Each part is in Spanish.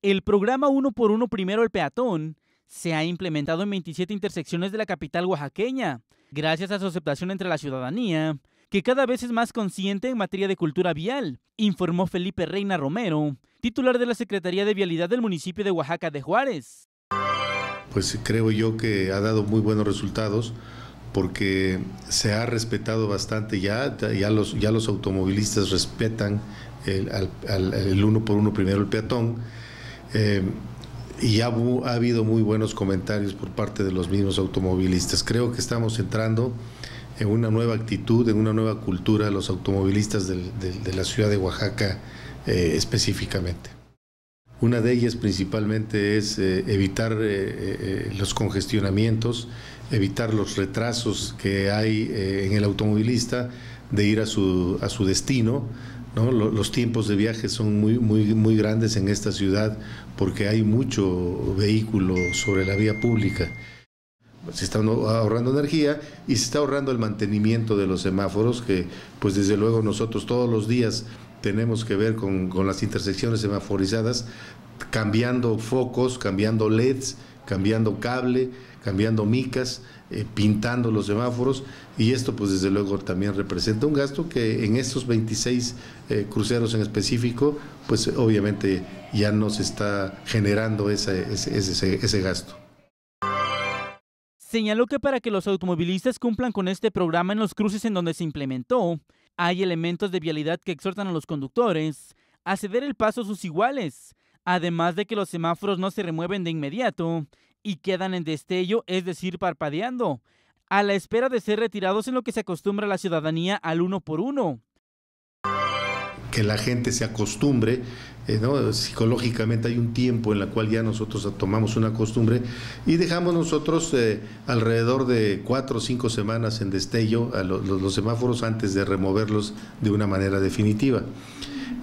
El programa Uno por Uno Primero el Peatón se ha implementado en 27 intersecciones de la capital oaxaqueña, gracias a su aceptación entre la ciudadanía, que cada vez es más consciente en materia de cultura vial, informó Felipe Reina Romero, titular de la Secretaría de Vialidad del municipio de Oaxaca de Juárez. Pues creo yo que ha dado muy buenos resultados porque se ha respetado bastante ya, ya los, ya los automovilistas respetan el, el uno por uno primero el peatón eh, y ha, ha, habido muy buenos comentarios por parte de los mismos automovilistas. Creo que estamos entrando en una nueva actitud, en una nueva cultura los automovilistas de la ciudad de Oaxaca eh, específicamente. Una de ellas principalmente es eh, evitar los congestionamientos, evitar los retrasos que hay en el automovilista de ir a su, a su destino ¿no? Los tiempos de viaje son muy, muy, muy grandes en esta ciudad porque hay mucho vehículo sobre la vía pública. Se está ahorrando energía y se está ahorrando el mantenimiento de los semáforos que pues desde luego nosotros todos los días tenemos que ver con, con las intersecciones semaforizadas, cambiando focos, cambiando LEDs, cambiando cable, cambiando micas, eh, pintando los semáforos y esto pues desde luego también representa un gasto que en estos 26 eh, cruceros en específico pues obviamente ya no se está generando ese, ese gasto. Señaló que para que los automovilistas cumplan con este programa en los cruces en donde se implementó, hay elementos de vialidad que exhortan a los conductores a ceder el paso a sus iguales, además de que los semáforos no se remueven de inmediato y quedan en destello, es decir, parpadeando, a la espera de ser retirados en lo que se acostumbra la ciudadanía al uno por uno. Que la gente se acostumbre, eh, psicológicamente hay un tiempo en el cual ya nosotros tomamos una costumbre y dejamos nosotros eh, alrededor de cuatro o cinco semanas en destello los semáforos antes de removerlos de una manera definitiva.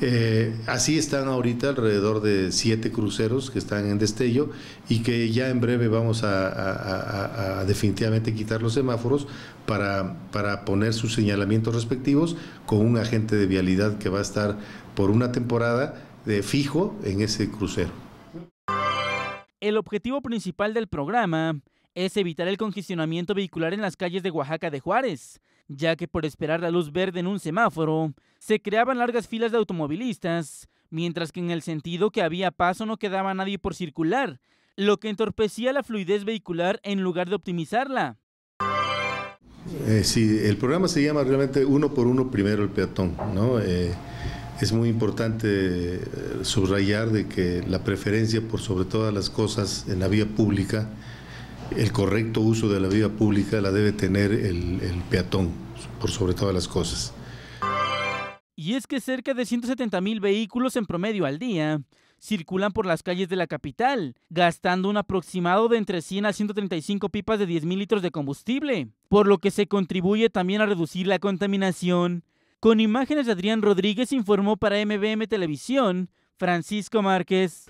Eh, así están ahorita alrededor de siete cruceros que están en destello y que ya en breve vamos a, definitivamente quitar los semáforos para, para poner sus señalamientos respectivos con un agente de vialidad que va a estar por una temporada de eh, fijo en ese crucero. El objetivo principal del programa es evitar el congestionamiento vehicular en las calles de Oaxaca de Juárez, ya que por esperar la luz verde en un semáforo, se creaban largas filas de automovilistas, mientras que en el sentido que había paso no quedaba nadie por circular, lo que entorpecía la fluidez vehicular en lugar de optimizarla. Eh, sí, el programa se llama realmente uno por uno primero el peatón, eh, es muy importante eh, subrayar de que la preferencia por sobre todas las cosas en la vía pública el correcto uso de la vía pública la debe tener el, peatón, por sobre todas las cosas. Y es que cerca de 170 mil vehículos en promedio al día circulan por las calles de la capital, gastando un aproximado de entre 100 a 135 pipas de 10 mil litros de combustible, por lo que se contribuye también a reducir la contaminación. Con imágenes de Adrián Rodríguez informó para MBM Televisión, Francisco Márquez.